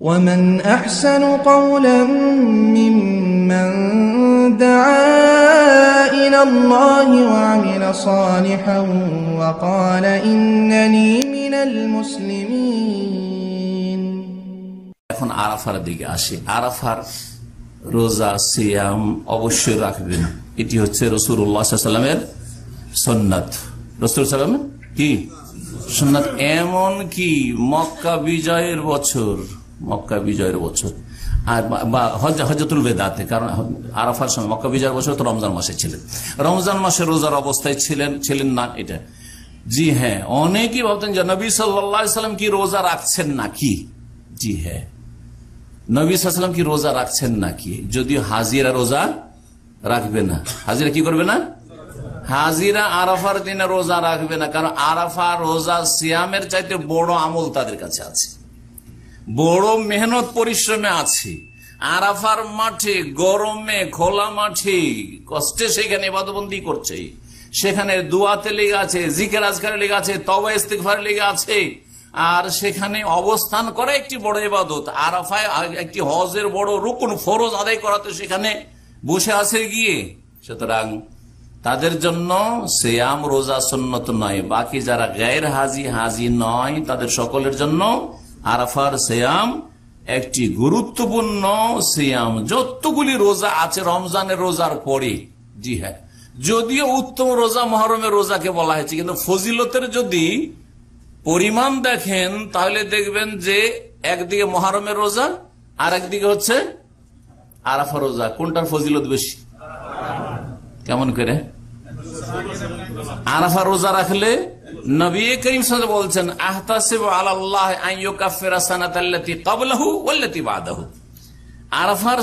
ومن أحسن قولا ممن دعا إلى الله وعمل صالحا وقال إنني من المسلمين এখন আরাফার দিকে আসি আরাফার রোজা সিয়াম অবশ্যই রাখবেন এটি হচ্ছে সাল্লামের সন্ন্যাত রসুল সাল্লাম কি সন্ন্যাত এমন কি মক্কা বিজয়ের বছর মক্কা বিজয়ের বছর আর বা হজতুল বেদাতে কারণ আরাফার সময় মক্কা বিজয়ের বছর তো রমজান মাসে ছিলেন রমজান মাসে রোজার অবস্থায় ছিলেন ছিলেন না এটা জি হ্যাঁ অনেকেই ভাবতেন যে নবী সাল্লাম কি রোজা রাখছেন নাকি জি হ্যাঁ নবী সাল্লাম কি রোজা রাখছেন নাকি যদি হাজিরা রোজা রাখবে না হাজিরা কি করবে না হাজিরা আরাফার দিনে রোজা রাখবে না কারণ আরাফা রোজা সিয়ামের চাইতে বড় আমল তাদের কাছে আছে বড় মেহনত পরিশ্রমে আছে আরাফার মাঠে গরমে খোলা মাঠে কষ্টে সেখানে বাদবন্দি করছে সেখানে দুয়াতে লেগে আছে জিকের আজকারে লেগে আছে তবা ইস্তিকফারে লেগে আছে আর সেখানে অবস্থান করা একটি বড় ইবাদত আরাফায় একটি হজের বড় রুকুন ফরজ আদায় করা তো সেখানে বসে আছে গিয়ে সুতরাং তাদের জন্য সেয়াম রোজা সন্নত নয় বাকি যারা গায়ের হাজি হাজি নয় তাদের সকলের জন্য আরাফার সেয়াম একটি গুরুত্বপূর্ণ সেয়াম যতগুলি রোজা আছে রমজানের রোজার পরে জি হ্যাঁ যদিও উত্তম রোজা মহরমের রোজাকে বলা হয়েছে কিন্তু ফজিলতের যদি পরিমাণ দেখেন তাহলে দেখবেন যে একদিকে মহরমের রোজা আর একদিকে হচ্ছে আরাফা রোজা কোনটার ফজিলত বেশি কেমন করে আরাফা রোজা রাখলে নবী আরফার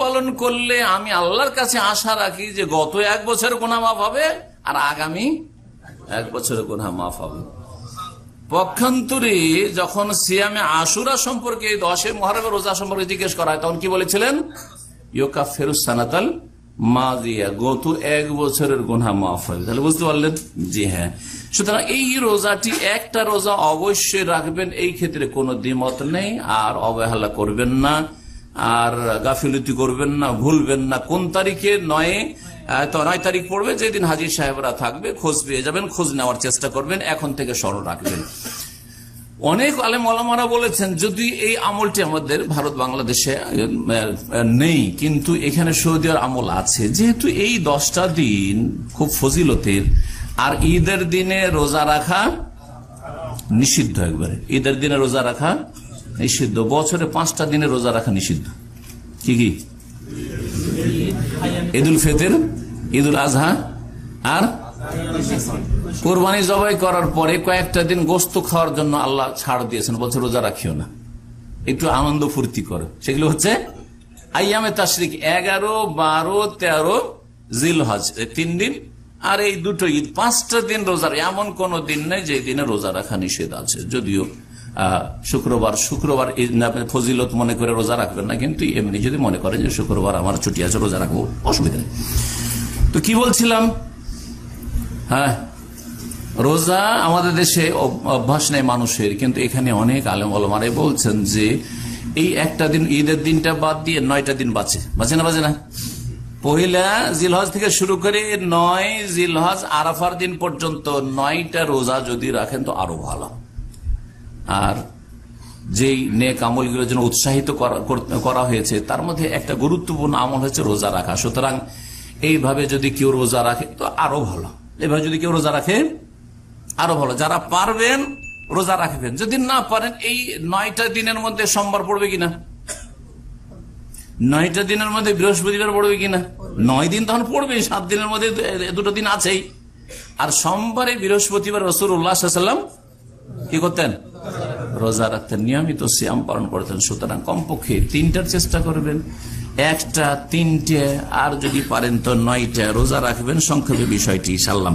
পালন করলে আমি আল্লাহর কাছে আশা রাখি যে গত এক বছর গোনা মাফ হবে আর আগামী এক বছর গোনা মাফ হবে পক্ষান্তরে যখন সিয়ামে আশুরা সম্পর্কে দশে মহারবের রোজা সম্পর্কে জিজ্ঞেস করা হয় তখন কি বলেছিলেন ইয়োকা ফেরুসানাতাল মাজিয়া গত এক বছরের গোনা মাফ হবে তাহলে বুঝতে পারলেন জি হ্যাঁ সুতরাং এই রোজাটি একটা রোজা অবশ্যই রাখবেন এই ক্ষেত্রে কোনো দ্বিমত নেই আর অবহেলা করবেন না আর গাফিলতি করবেন না ভুলবেন না কোন তারিখে নয় নয় তারিখ পড়বে যেদিন হাজির সাহেবরা থাকবে খোঁজ পেয়ে যাবেন খোঁজ নেওয়ার চেষ্টা করবেন এখন থেকে স্মরণ রাখবেন অনেক আলেম আলামারা বলেছেন যদি এই আমলটি আমাদের ভারত বাংলাদেশে নেই কিন্তু এখানে সৌদি আমল আছে যেহেতু এই দশটা দিন খুব ফজিলতের আর ঈদের দিনে রোজা রাখা নিষিদ্ধ একবারে ঈদের দিনে রোজা রাখা নিষিদ্ধ বছরে পাঁচটা দিনে রোজা রাখা নিষিদ্ধ কি কি ঈদুল ফিতর ঈদুল আজহা আর কোরবানি জবাই করার পরে কয়েকটা দিন গোস্ত খাওয়ার জন্য আল্লাহ ছাড় দিয়েছেন বলছে রোজা রাখিও না একটু আনন্দ ফুর্তি করো সেগুলো হচ্ছে আইয়ামে তাসরিক এগারো বারো তেরো জিল হজ তিন দিন আর এই দুটো ঈদ পাঁচটা দিন রোজার এমন কোন দিন নেই যে দিনে রোজা রাখা নিষেধ আছে যদিও শুক্রবার শুক্রবার ফজিলত মনে করে রোজা রাখবেন না কিন্তু এমনি যদি মনে করে যে শুক্রবার আমার ছুটি আছে রোজা রাখবো অসুবিধা নেই তো কি বলছিলাম হ্যাঁ রোজা আমাদের দেশে অভ্যাস নেই মানুষের কিন্তু এখানে অনেক আলম আলমারে বলছেন যে এই একটা দিন ঈদের দিনটা বাদ দিয়ে নয়টা দিন বাঁচে বাঁচে না বাঁচে না পহিলা জিলহজ থেকে শুরু করে নয় জিলহজ আরাফার দিন পর্যন্ত নয়টা রোজা যদি রাখেন তো আরো ভালো আর যেই নেক আমলগুলোর জন্য উৎসাহিত করা হয়েছে তার মধ্যে একটা গুরুত্বপূর্ণ আমল হচ্ছে রোজা রাখা সুতরাং এইভাবে যদি কেউ রোজা রাখে তো আরো ভালো এভাবে যদি কেউ রোজা রাখে আরো ভালো যারা পারবেন রোজা রাখবেন যদি না পারেন এই নয়টা দিনের মধ্যে সোমবার পড়বে কিনা নয়টা দিনের মধ্যে বৃহস্পতিবার পড়বে কিনা নয় দিন তখন পড়বে সাত দিনের মধ্যে দুটো দিন আছেই আর সোমবারে বৃহস্পতিবার উল্লাহাম কি করতেন রোজা রাখতেন নিয়মিত শ্যাম পালন করতেন সুতরাং কমপক্ষে তিনটার চেষ্টা করবেন একটা তিনটে আর যদি পারেন তো নয়টা রোজা রাখবেন সংক্ষেপে বিষয়টি সাল্লাম